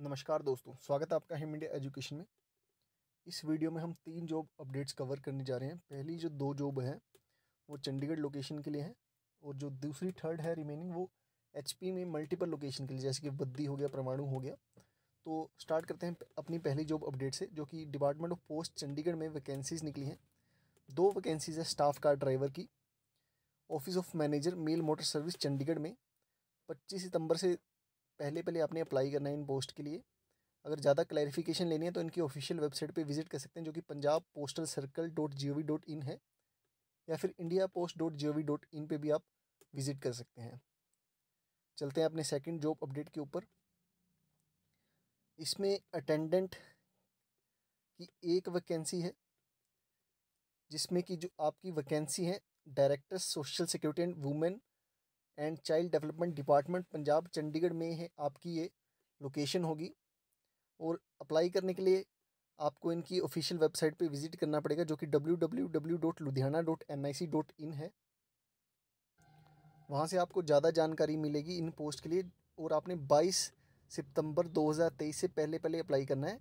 नमस्कार दोस्तों स्वागत है आपका हिम इंडिया एजुकेशन में इस वीडियो में हम तीन जॉब अपडेट्स कवर करने जा रहे हैं पहली जो दो जॉब है वो चंडीगढ़ लोकेशन के लिए है और जो दूसरी थर्ड है रिमेनिंग वो एच में मल्टीपल लोकेशन के लिए जैसे कि बद्दी हो गया परमाणु हो गया तो स्टार्ट करते हैं अपनी पहली जॉब अपडेट से जो कि डिपार्टमेंट ऑफ पोस्ट चंडीगढ़ में वैकेंसीज़ निकली हैं दो वैकेंसीज़ है स्टाफ कार ड्राइवर की office of manager mail motor service Chandigarh में 25 सितंबर से पहले पहले आपने अप्लाई करना है इन पोस्ट के लिए अगर ज़्यादा क्लैरिफिकेशन लेनी है तो इनकी ऑफिशियल वेबसाइट पे विजिट कर सकते हैं जो कि Punjab postal circle dot G O V dot in है या फिर India post dot G O V dot in पर भी आप विज़िट कर सकते हैं चलते हैं अपने सेकेंड जॉब अपडेट के ऊपर इसमें अटेंडेंट की एक वैकेंसी है जिसमें कि जो आपकी वैकेंसी है director social security and women and child development department Punjab Chandigarh में है आपकी ये लोकेशन होगी और अप्लाई करने के लिए आपको इनकी ऑफिशियल वेबसाइट पे विजिट करना पड़ेगा जो कि डब्ल्यू है वहाँ से आपको ज़्यादा जानकारी मिलेगी इन पोस्ट के लिए और आपने 22 सितंबर 2023 से पहले पहले अप्लाई करना है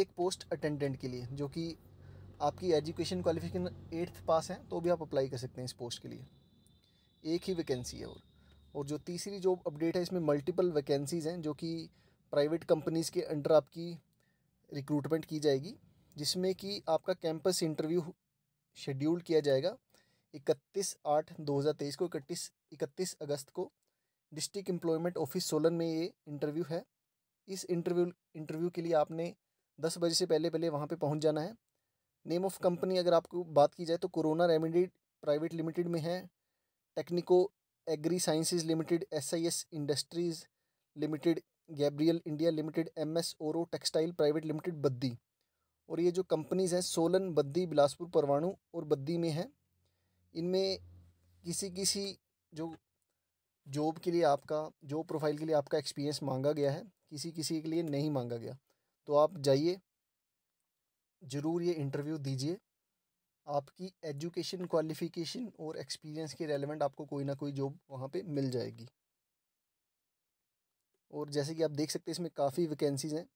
एक पोस्ट अटेंडेंट के लिए जो कि आपकी एजुकेशन क्वालिफिकेशन एट्थ पास है तो भी आप अप्लाई कर सकते हैं इस पोस्ट के लिए एक ही वैकेंसी है और और जो तीसरी जॉब अपडेट है इसमें मल्टीपल वैकेंसीज़ हैं जो कि प्राइवेट कंपनीज़ के अंडर आपकी रिक्रूटमेंट की जाएगी जिसमें कि आपका कैंपस इंटरव्यू शेड्यूल किया जाएगा इकतीस आठ दो हज़ार तेईस को इकतीस इकतीस अगस्त को डिस्ट्रिक्ट एम्प्लॉयमेंट ऑफिस सोलन में ये इंटरव्यू है इस इंटरव्यू इंटरव्यू के लिए आपने दस बजे से पहले पहले वहाँ पर पहुँच जाना है नेम ऑफ़ कंपनी अगर आपको बात की जाए तो कोरोना रेमेडी प्राइवेट लिमिटेड में है Technico agri sciences limited S I S industries limited Gabriel India limited M S Auro textile private limited Baddi और ये जो कंपनीज़ हैं सोलन बद्दी बिलासपुर परवाणु और बद्दी में हैं इनमें किसी किसी जो जॉब के लिए आपका जॉब प्रोफाइल के लिए आपका एक्सपीरियंस मांगा गया है किसी किसी के लिए नहीं मांगा गया तो आप जाइए ज़रूर ये इंटरव्यू दीजिए आपकी एजुकेशन क्वालिफिकेशन और एक्सपीरियंस के रेलिवेंट आपको कोई ना कोई जॉब वहाँ पर मिल जाएगी और जैसे कि आप देख सकते हैं इसमें काफ़ी वैकेंसीज़ हैं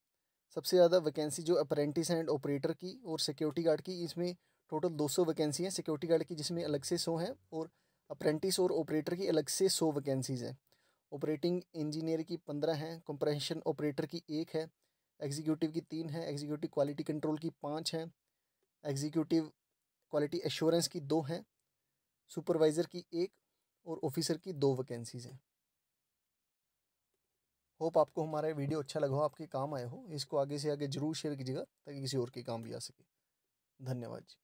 सबसे ज़्यादा वैकेंसी जो अप्रेंटिस एंड ऑपरेटर की और सिक्योरिटी गार्ड की इसमें टोटल 200 वैकेंसी हैं सिक्योरिटी गार्ड की जिसमें अलग से सौ हैं और अप्रेंटिस और ऑपरेटर की अलग से सौ वैकेंसीज़ हैं ऑपरेटिंग इंजीनियर की पंद्रह हैं कंप्रेशन ऑपरेटर की एक है एग्जीक्यूटिव की तीन है एग्जीक्यूटिव क्वालिटी कंट्रोल की पाँच हैं एग्जीक्यूटिव क्वालिटी एश्योरेंस की दो हैं सुपरवाइज़र की एक और ऑफिसर की दो वैकेंसीज़ हैं होप आपको हमारा वीडियो अच्छा लगा हो आपके काम आए हो इसको आगे से आगे जरूर शेयर कीजिएगा ताकि किसी और के काम भी आ सके धन्यवाद जी